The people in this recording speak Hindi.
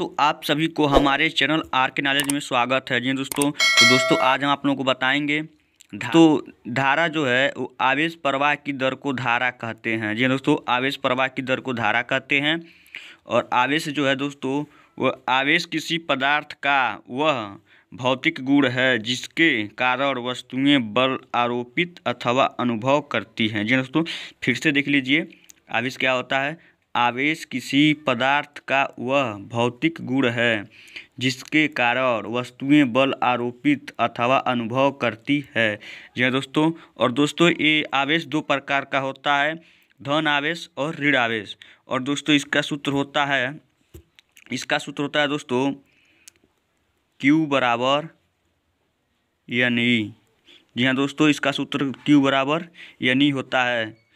दोस्तों आप सभी को हमारे चैनल आर के नॉलेज में स्वागत है जी दोस्तों तो दोस्तों आज हम आप लोगों को बताएंगे धा, तो धारा जो है वो आवेश प्रवाह की दर को धारा कहते हैं जी दोस्तों आवेश प्रवाह की दर को धारा कहते हैं और आवेश जो है दोस्तों वह आवेश किसी पदार्थ का वह भौतिक गुण है जिसके कारण वस्तुएं बल आरोपित अथवा अनुभव करती हैं जी दोस्तों फिर से देख लीजिए आवेश क्या होता है आवेश किसी पदार्थ का वह भौतिक गुण है जिसके कारण वस्तुएं बल आरोपित अथवा अनुभव करती है जी हाँ दोस्तों और दोस्तों ये आवेश दो प्रकार का होता है धन आवेश और ऋण आवेश और दोस्तों इसका सूत्र होता है इसका सूत्र होता है दोस्तों Q बराबर यानी जी हाँ दोस्तों इसका सूत्र Q बराबर यानी होता है